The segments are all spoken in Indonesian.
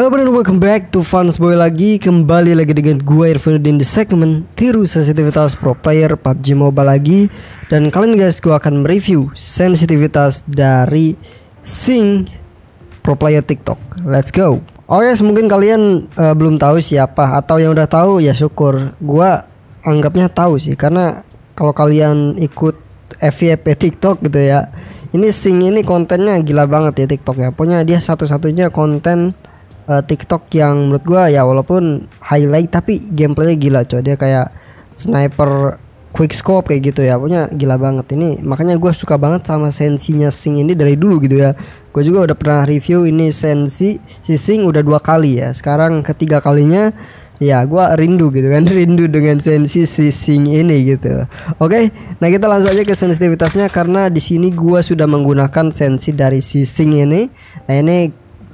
Halo bener, welcome back to Fans Boy lagi Kembali lagi dengan gue Irfan di segmen Tiru Sensitivitas Pro Player PUBG Mobile lagi Dan kalian guys gue akan mereview sensitivitas dari Sing Pro Player TikTok Let's go oke oh, yes, mungkin kalian uh, belum tahu siapa Atau yang udah tahu ya syukur Gue anggapnya tahu sih Karena kalau kalian ikut FYP TikTok gitu ya ini Sing ini kontennya gila banget ya TikTok ya pokoknya dia satu-satunya konten uh, TikTok yang menurut gua ya walaupun highlight tapi gameplaynya gila coy dia kayak sniper quick scope kayak gitu ya punya gila banget ini makanya gua suka banget sama sensinya Sing ini dari dulu gitu ya gue juga udah pernah review ini sensi si Sing udah dua kali ya sekarang ketiga kalinya ya gua rindu gitu kan rindu dengan sensi si sing ini gitu oke nah kita langsung aja ke sensitivitasnya karena di sini gua sudah menggunakan sensi dari si sing ini nah ini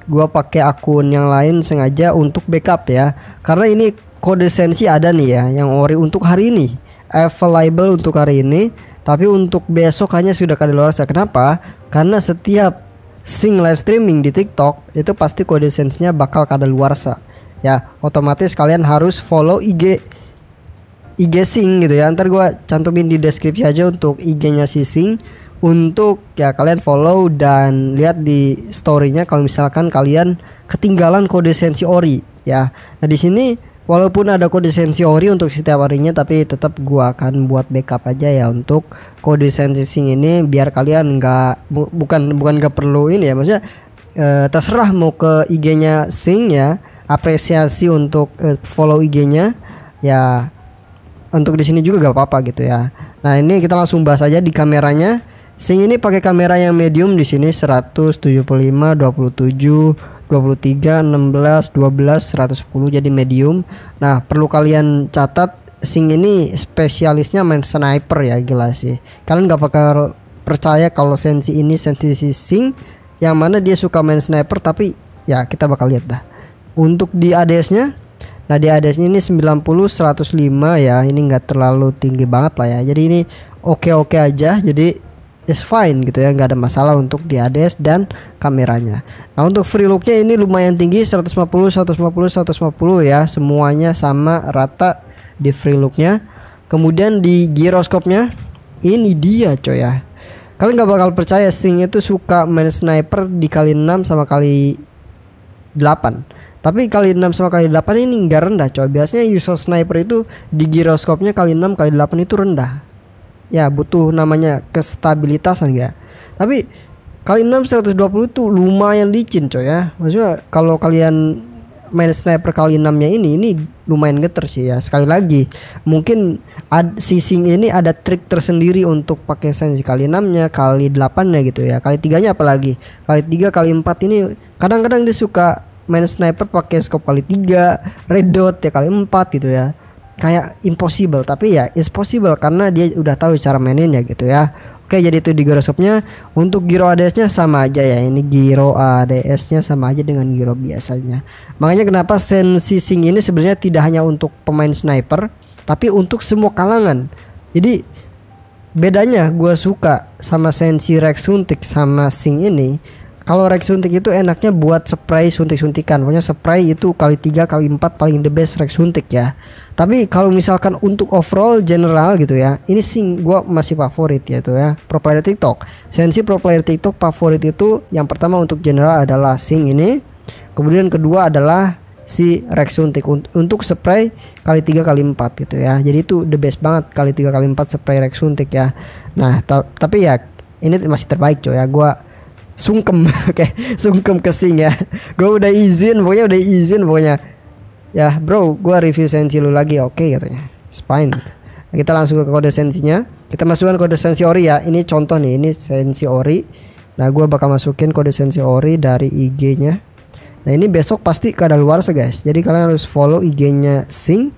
gue pakai akun yang lain sengaja untuk backup ya karena ini kode sensi ada nih ya yang ori untuk hari ini available untuk hari ini tapi untuk besok hanya sudah luar kadaluarsa kenapa karena setiap sing live streaming di TikTok itu pasti kode sensinya bakal kadaluarsa ya otomatis kalian harus follow IG IG Sing gitu ya ntar gua cantumin di deskripsi aja untuk IG-nya si Sing untuk ya kalian follow dan lihat di storynya kalau misalkan kalian ketinggalan kode sensi ori ya. Nah di sini walaupun ada kode sensi ori untuk setiap harinya tapi tetap gua akan buat backup aja ya untuk kode sensi sing ini biar kalian nggak bu, bukan bukan nggak perlu ini ya maksudnya e, terserah mau ke IG-nya sing ya apresiasi untuk e, follow IG-nya ya untuk di sini juga gak apa-apa gitu ya. Nah ini kita langsung bahas aja di kameranya Sing ini pakai kamera yang medium di sini 175, 27, 23, 16, 12, 110 jadi medium. Nah, perlu kalian catat Sing ini spesialisnya main sniper ya gila sih. Kalian nggak bakal percaya kalau sensi ini sensi Sing yang mana dia suka main sniper tapi ya kita bakal lihat dah. Untuk di ADS-nya Nah di ADS ini 90 105 ya ini nggak terlalu tinggi banget lah ya jadi ini oke-oke aja jadi is fine gitu ya nggak ada masalah untuk di ADS dan kameranya nah untuk free looknya ini lumayan tinggi 150 150 150 ya semuanya sama rata di free looknya kemudian di giroskopnya ini dia coy ya kalian nggak bakal percaya sing itu suka main sniper di kali 6 sama kali 8 tapi kali 6 sama kali 8 ini nggak rendah coy biasanya user sniper itu di giroskopnya kali 6 kali 8 itu rendah ya butuh namanya kestabilitasan ya tapi kali 6 120 itu lumayan licin coy ya maksudnya kalau kalian main sniper kali 6 nya ini ini lumayan geter sih ya sekali lagi mungkin ad, sising ini ada trik tersendiri untuk pakai sensi kali 6 nya kali 8 nya gitu ya kali tiganya apalagi kali tiga kali empat ini kadang-kadang dia suka main sniper pakai scope kali tiga red dot ya kali empat gitu ya kayak impossible tapi ya it's possible karena dia udah tahu cara maininnya gitu ya Oke jadi itu di gyroscope-nya Untuk giro ADS nya sama aja ya Ini giro ADS nya sama aja dengan giro biasanya Makanya kenapa sensi sing ini sebenarnya tidak hanya untuk pemain sniper Tapi untuk semua kalangan Jadi bedanya gue suka sama sensi Rex Suntik sama Sing ini kalau Rex suntik itu enaknya buat spray suntik-suntikan. Pokoknya spray itu kali tiga, kali empat paling the best Rex suntik ya. Tapi kalau misalkan untuk overall general gitu ya, ini sih gua masih favorit ya yaitu ya pro player TikTok. Sensi pro player TikTok favorit itu yang pertama untuk general adalah Sing ini. Kemudian kedua adalah si Rex suntik untuk spray kali tiga kali empat gitu ya. Jadi itu the best banget kali tiga kali empat spray Rex suntik ya. Nah, tapi ya ini masih terbaik coy ya. Gua sungkem oke, sungkem kesing ya gue udah izin pokoknya udah izin pokoknya ya bro gue review sensi lu lagi oke okay, katanya It's fine kita langsung ke kode sensinya kita masukkan kode sensi ori ya ini contoh nih ini sensi ori nah gue bakal masukin kode sensi ori dari IG nya nah ini besok pasti sih guys jadi kalian harus follow IG nya sing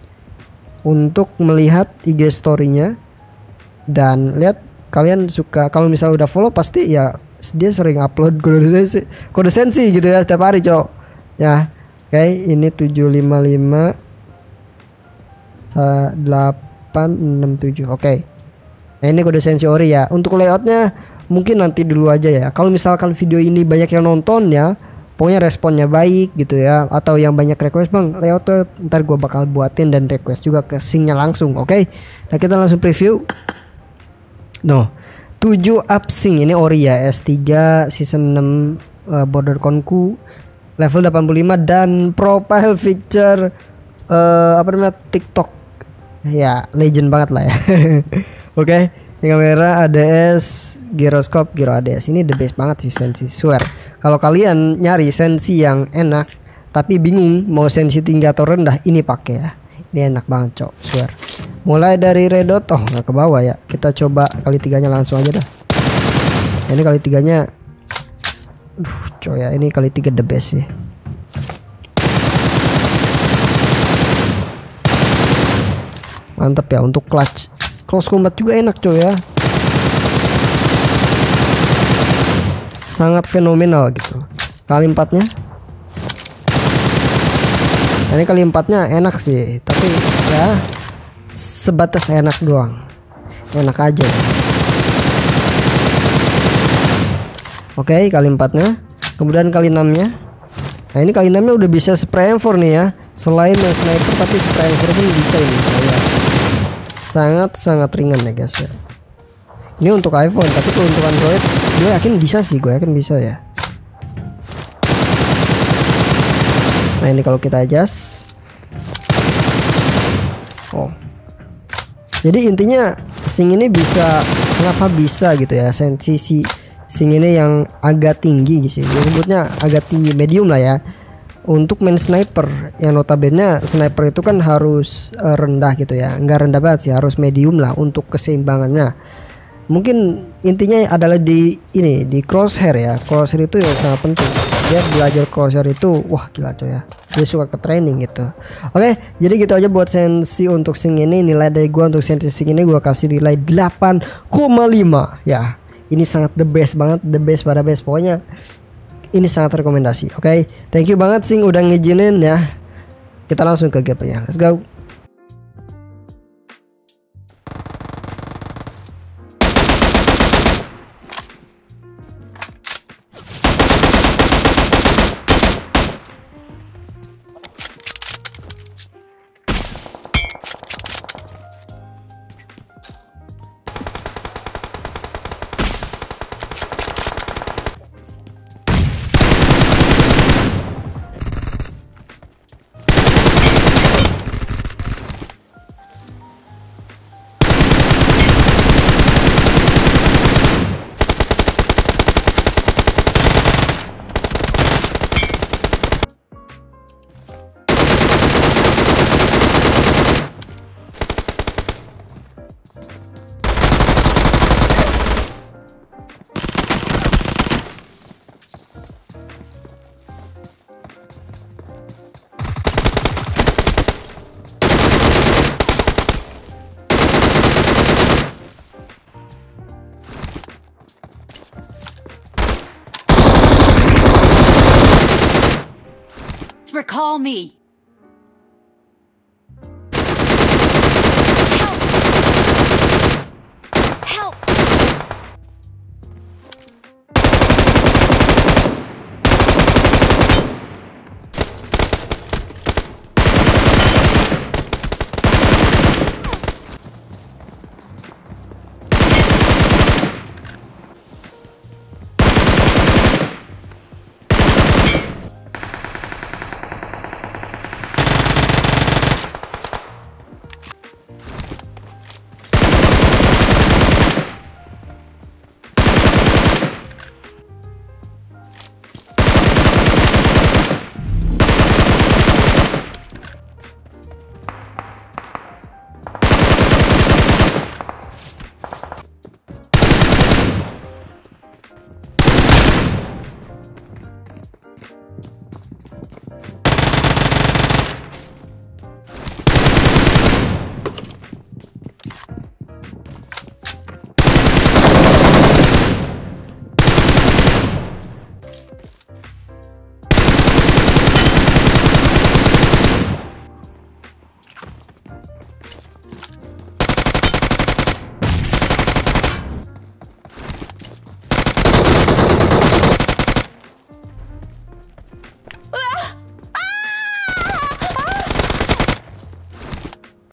untuk melihat IG story-nya dan lihat kalian suka kalau misalnya udah follow pasti ya dia sering upload kode sensi kode sensi gitu ya setiap hari cok ya oke okay, ini 755 867 oke okay. nah ini kode sensi ori ya untuk layoutnya mungkin nanti dulu aja ya kalau misalkan video ini banyak yang nonton ya pokoknya responnya baik gitu ya atau yang banyak request bang layout tuh ntar gue bakal buatin dan request juga ke singnya langsung oke okay? nah kita langsung preview no 7 Upsing ini ori ya S3 season 6 uh, eh, Border konku level 85 dan profile feature uh, eh, apa namanya TikTok ya legend banget lah ya. Oke, okay. Ini kamera ADS gyroscope gyro ADS ini the best banget sih sensi swear. Kalau kalian nyari sensi yang enak tapi bingung mau sensi tinggi atau rendah ini pakai ya. Ini enak banget cok swear mulai dari redot oh nggak ke bawah ya kita coba kali tiganya langsung aja dah ini kali tiganya Duh, coy ya ini kali tiga the best sih mantap ya untuk clutch close combat juga enak coy ya sangat fenomenal gitu kali empatnya ini kali empatnya enak sih tapi ya sebatas enak doang enak aja oke kali empatnya kemudian kali enamnya nah ini kali enamnya udah bisa spray M4 nih ya selain yang sniper tapi spray M4 pun bisa ini sangat sangat ringan ya guys ya ini untuk iPhone tapi kalau untuk Android gue yakin bisa sih gue yakin bisa ya nah ini kalau kita adjust oh jadi intinya sing ini bisa kenapa bisa gitu ya sensi si sing ini yang agak tinggi gitu gue rumputnya agak tinggi medium lah ya untuk main sniper yang notabene sniper itu kan harus uh, rendah gitu ya nggak rendah banget sih harus medium lah untuk keseimbangannya mungkin intinya adalah di ini di crosshair ya crosshair itu yang sangat penting dia belajar crosshair itu wah gila coy ya dia suka ke training gitu oke okay, jadi gitu aja buat sensi untuk sing ini nilai dari gue untuk sensi sing ini gue kasih nilai 8,5 ya ini sangat the best banget the best pada best pokoknya ini sangat rekomendasi oke okay? thank you banget sing udah ngizinin ya kita langsung ke gapnya let's go recall me.